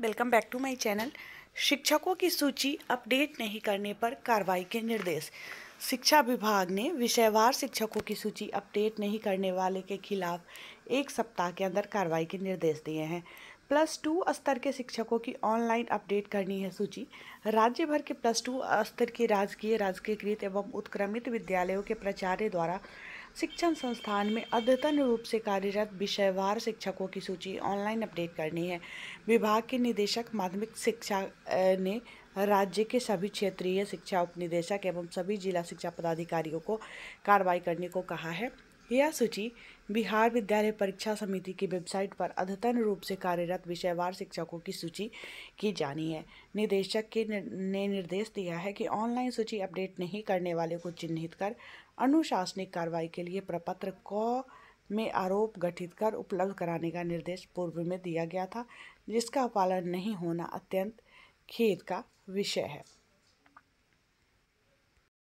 welcome back to my channel शिक्षकों की सूची अपडेट नहीं करने पर कार्रवाई के निर्देश शिक्षा विभाग ने विषयवार शिक्षकों की सूची अपडेट नहीं करने वाले के खिलाफ एक सप्ताह के अंदर कार्रवाई के निर्देश दिए हैं प्लस टू स्तर के शिक्षकों की ऑनलाइन अपडेट करनी है सूची राज्य भर के प्लस टू स्तर के राजकीय राजकीयकृत एवं उत्क्रमित विद्यालयों के प्राचार्य द्वारा शिक्षण संस्थान में अद्यतन रूप से कार्यरत विषयवार शिक्षकों की सूची ऑनलाइन अपडेट करनी है विभाग के निदेशक माध्यमिक शिक्षा ने राज्य के सभी क्षेत्रीय शिक्षा उपनिदेशक एवं सभी जिला शिक्षा पदाधिकारियों को कार्रवाई करने को कहा है यह सूची बिहार विद्यालय परीक्षा समिति की वेबसाइट पर अद्यतन रूप से कार्यरत विषयवार शिक्षकों की सूची की जानी है निदेशक के ने निर्देश दिया है कि ऑनलाइन सूची अपडेट नहीं करने वाले को चिन्हित कर अनुशासनिक कार्रवाई के लिए प्रपत्र क में आरोप गठित कर उपलब्ध कराने का निर्देश पूर्व में दिया गया था जिसका पालन नहीं होना अत्यंत खेद का विषय है